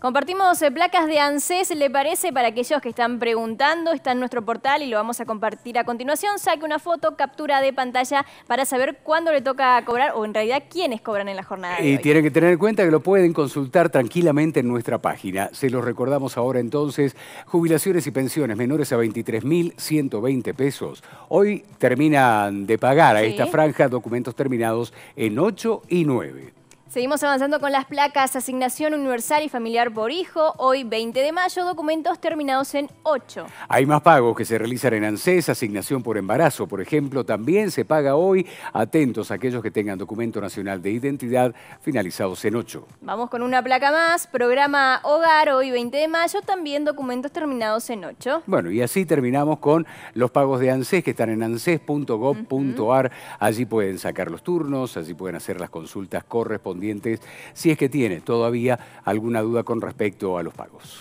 Compartimos eh, placas de ANSES, ¿le parece? Para aquellos que están preguntando, está en nuestro portal y lo vamos a compartir a continuación. Saque una foto, captura de pantalla para saber cuándo le toca cobrar o en realidad quiénes cobran en la jornada. y tienen que tener en cuenta que lo pueden consultar tranquilamente en nuestra página. Se los recordamos ahora entonces, jubilaciones y pensiones menores a 23.120 pesos. Hoy terminan de pagar a esta franja documentos terminados en 8 y 9. Seguimos avanzando con las placas Asignación Universal y Familiar por Hijo. Hoy, 20 de mayo, documentos terminados en 8. Hay más pagos que se realizan en ANSES, Asignación por Embarazo, por ejemplo. También se paga hoy. Atentos a aquellos que tengan documento nacional de identidad finalizados en 8. Vamos con una placa más. Programa Hogar, hoy 20 de mayo, también documentos terminados en 8. Bueno, y así terminamos con los pagos de ANSES que están en anses.gov.ar. Allí pueden sacar los turnos, allí pueden hacer las consultas correspondientes si es que tiene todavía alguna duda con respecto a los pagos.